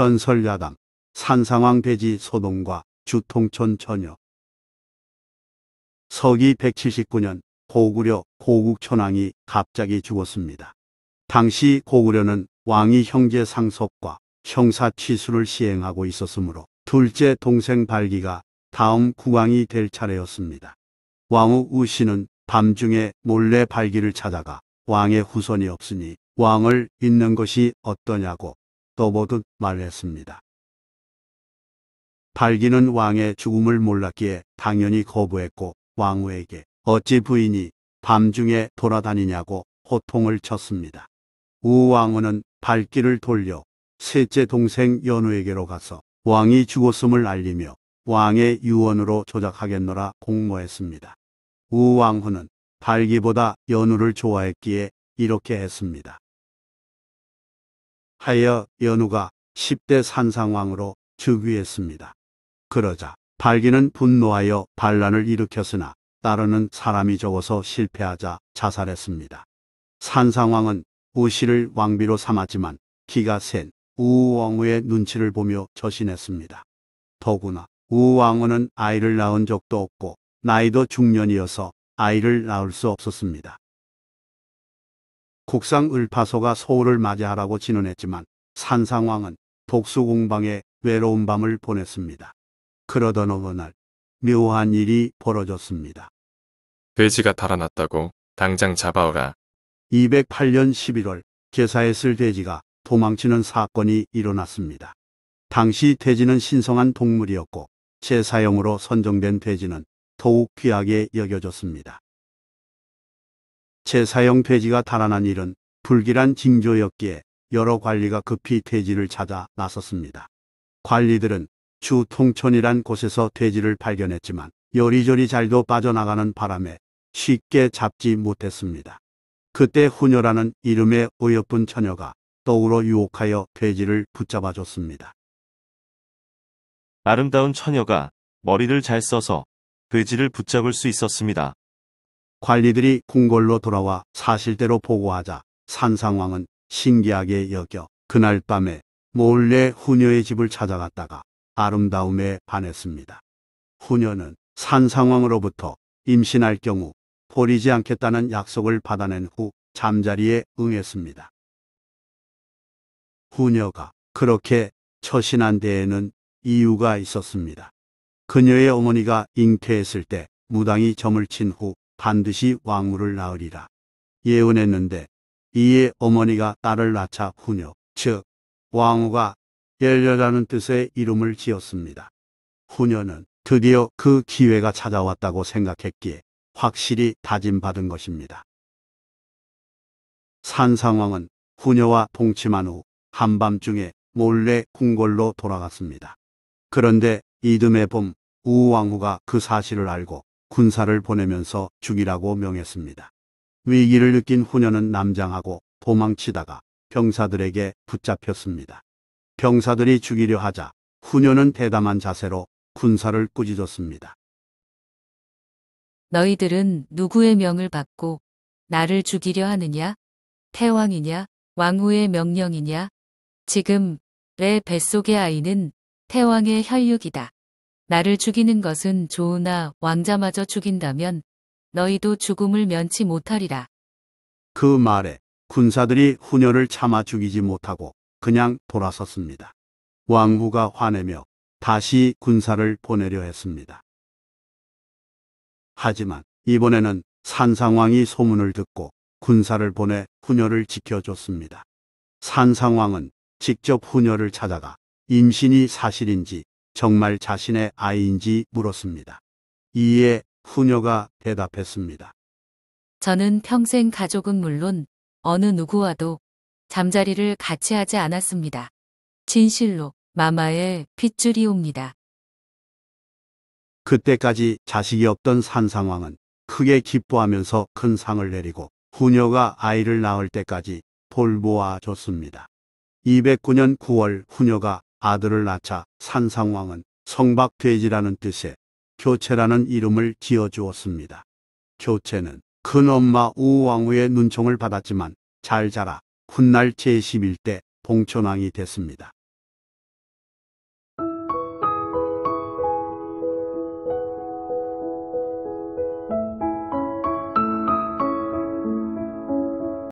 전설야당, 산상왕 돼지 소동과 주통촌 전역 서기 179년 고구려 고국천왕이 갑자기 죽었습니다. 당시 고구려는 왕이 형제 상속과 형사 치수를 시행하고 있었으므로 둘째 동생 발기가 다음 국왕이 될 차례였습니다. 왕후 우씨는 밤중에 몰래 발기를 찾아가 왕의 후손이 없으니 왕을 잇는 것이 어떠냐고 더보듯 말했습니다. 발기는 왕의 죽음을 몰랐기에 당연히 거부했고 왕후에게 어찌 부인이 밤중에 돌아다니냐고 호통을 쳤습니다. 우왕후는 발기를 돌려 셋째 동생 연우에게로 가서 왕이 죽었음을 알리며 왕의 유언으로 조작하겠노라 공모했습니다. 우왕후는 발기보다 연우를 좋아했기에 이렇게 했습니다. 하여 연우가 10대 산상왕으로 즉위했습니다. 그러자 발기는 분노하여 반란을 일으켰으나 따르는 사람이 적어서 실패하자 자살했습니다. 산상왕은 우시를 왕비로 삼았지만 기가 센 우왕후의 눈치를 보며 저신했습니다. 더구나 우왕후는 아이를 낳은 적도 없고 나이도 중년이어서 아이를 낳을 수 없었습니다. 국상 을파소가 서울을 맞이하라고 진언했지만 산상왕은 복수공방에 외로운 밤을 보냈습니다. 그러던 어느 날 묘한 일이 벌어졌습니다. 돼지가 달아났다고 당장 잡아오라. 208년 11월 개사에쓸 돼지가 도망치는 사건이 일어났습니다. 당시 돼지는 신성한 동물이었고 제사용으로 선정된 돼지는 더욱 귀하게 여겨졌습니다. 채사형 돼지가 달아난 일은 불길한 징조였기에 여러 관리가 급히 돼지를 찾아 나섰습니다. 관리들은 주 통천이란 곳에서 돼지를 발견했지만 여리저리 잘도 빠져나가는 바람에 쉽게 잡지 못했습니다. 그때 훈녀라는 이름의 어여쁜 처녀가 떡으로 유혹하여 돼지를 붙잡아 줬습니다. 아름다운 처녀가 머리를 잘 써서 돼지를 붙잡을 수 있었습니다. 관리들이 궁궐로 돌아와 사실대로 보고하자 산상왕은 신기하게 여겨 그날 밤에 몰래 후녀의 집을 찾아갔다가 아름다움에 반했습니다. 후녀는 산상왕으로부터 임신할 경우 버리지 않겠다는 약속을 받아낸 후 잠자리에 응했습니다. 후녀가 그렇게 처신한 데에는 이유가 있었습니다. 그녀의 어머니가 잉태했을 때 무당이 점을 친후 반드시 왕후를 낳으리라 예언했는데 이에 어머니가 딸을 낳자 후녀 즉 왕후가 열려라는 뜻의 이름을 지었습니다. 후녀는 드디어 그 기회가 찾아왔다고 생각했기에 확실히 다짐받은 것입니다. 산상왕은 후녀와 동침한 후 한밤중에 몰래 궁궐로 돌아갔습니다. 그런데 이듬해 봄 우왕후가 그 사실을 알고 군사를 보내면서 죽이라고 명했습니다. 위기를 느낀 후녀는 남장하고 도망치다가 병사들에게 붙잡혔습니다. 병사들이 죽이려 하자 후녀는 대담한 자세로 군사를 꾸짖었습니다. 너희들은 누구의 명을 받고 나를 죽이려 하느냐? 태왕이냐? 왕후의 명령이냐? 지금 내 뱃속의 아이는 태왕의 혈육이다. 나를 죽이는 것은 좋으나 왕자마저 죽인다면 너희도 죽음을 면치 못하리라. 그 말에 군사들이 훈녀를 참아 죽이지 못하고 그냥 돌아섰습니다. 왕후가 화내며 다시 군사를 보내려 했습니다. 하지만 이번에는 산상왕이 소문을 듣고 군사를 보내 훈녀를 지켜줬습니다. 산상왕은 직접 훈녀를 찾아가 임신이 사실인지 정말 자신의 아이인지 물었습니다. 이에 후녀가 대답했습니다. 저는 평생 가족은 물론 어느 누구와도 잠자리를 같이 하지 않았습니다. 진실로 마마의 핏줄이옵니다. 그때까지 자식이 없던 산상왕은 크게 기뻐하면서 큰 상을 내리고 후녀가 아이를 낳을 때까지 돌보아 줬습니다. 209년 9월 후녀가 아들을 낳자 산상왕은 성박돼지라는 뜻의 교체라는 이름을 지어주었습니다. 교체는 큰엄마 우왕후의 눈총을 받았지만 잘 자라 훗날 제11대 봉천왕이 됐습니다.